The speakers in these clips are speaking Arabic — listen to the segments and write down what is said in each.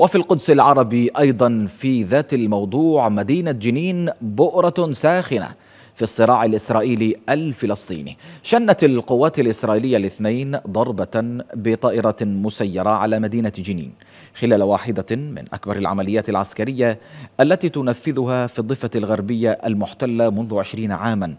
وفي القدس العربي أيضا في ذات الموضوع مدينة جنين بؤرة ساخنة في الصراع الإسرائيلي الفلسطيني شنت القوات الإسرائيلية الاثنين ضربة بطائرة مسيرة على مدينة جنين خلال واحدة من أكبر العمليات العسكرية التي تنفذها في الضفة الغربية المحتلة منذ عشرين عاما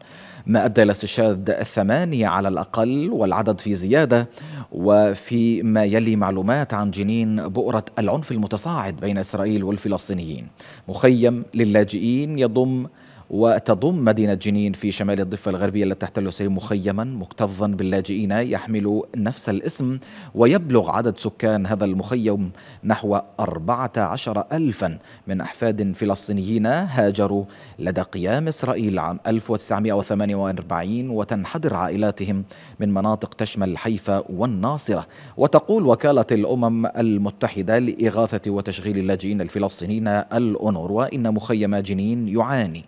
ما أدى إلى استشهاد الثمانية على الأقل والعدد في زيادة وفي ما يلي معلومات عن جنين بؤرة العنف المتصاعد بين إسرائيل والفلسطينيين مخيم للاجئين يضم وتضم مدينة جنين في شمال الضفة الغربية التي تحتل سي مخيما مكتظا باللاجئين يحمل نفس الاسم ويبلغ عدد سكان هذا المخيم نحو 14 ألفا من أحفاد فلسطينيين هاجروا لدى قيام إسرائيل عام 1948 وتنحدر عائلاتهم من مناطق تشمل حيفا والناصرة وتقول وكالة الأمم المتحدة لإغاثة وتشغيل اللاجئين الفلسطينيين الأونروا إن مخيم جنين يعاني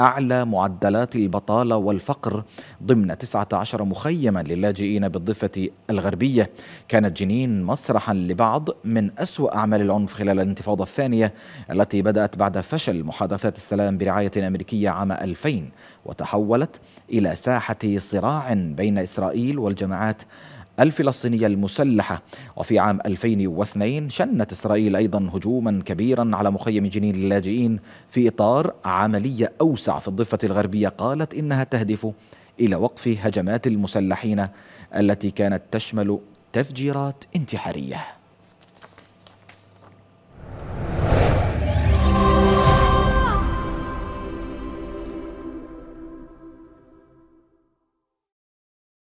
أعلى معدلات البطالة والفقر ضمن 19 مخيما للاجئين بالضفة الغربية كانت جنين مسرحا لبعض من أسوأ أعمال العنف خلال الانتفاضة الثانية التي بدأت بعد فشل محادثات السلام برعاية أمريكية عام 2000 وتحولت إلى ساحة صراع بين إسرائيل والجماعات الفلسطينية المسلحة وفي عام 2002 شنت إسرائيل أيضا هجوما كبيرا على مخيم جنين للاجئين في إطار عملية أوسع في الضفة الغربية قالت إنها تهدف إلى وقف هجمات المسلحين التي كانت تشمل تفجيرات انتحاريه